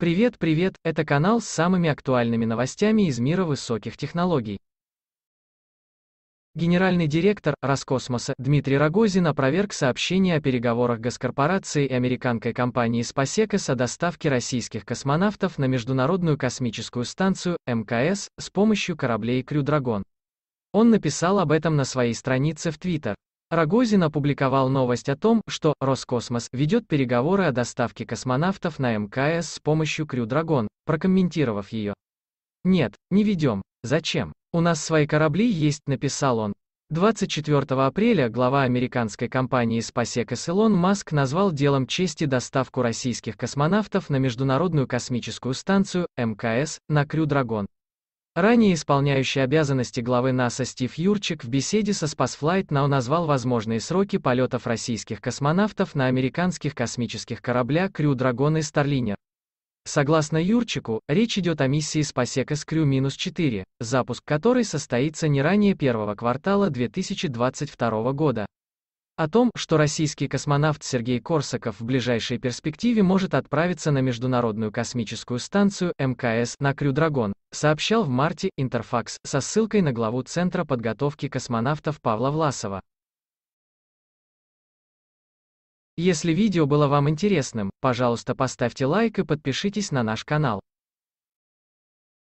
Привет, привет, это канал с самыми актуальными новостями из мира высоких технологий. Генеральный директор Роскосмоса Дмитрий Рогозин опроверг сообщение о переговорах госкорпорации и американской компании SpaceX о доставке российских космонавтов на Международную космическую станцию МКС с помощью кораблей Крю Драгон. Он написал об этом на своей странице в Твиттер. Рогозин опубликовал новость о том, что Роскосмос ведет переговоры о доставке космонавтов на МКС с помощью Крю Драгон, прокомментировав ее. Нет, не ведем. Зачем? У нас свои корабли есть, написал он. 24 апреля глава американской компании SpaceX Elon Musk назвал делом чести доставку российских космонавтов на Международную космическую станцию, МКС, на Крю Драгон. Ранее исполняющий обязанности главы НАСА Стив Юрчик в беседе со Spaceflight Now назвал возможные сроки полетов российских космонавтов на американских космических кораблях крю Dragon и Starliner. Согласно Юрчику, речь идет о миссии SpaceX Crew-4, запуск которой состоится не ранее первого квартала 2022 года. О том, что российский космонавт Сергей Корсаков в ближайшей перспективе может отправиться на Международную космическую станцию МКС на Крю Драгон, сообщал в марте Интерфакс со ссылкой на главу Центра подготовки космонавтов Павла Власова. Если видео было вам интересным, пожалуйста поставьте лайк и подпишитесь на наш канал.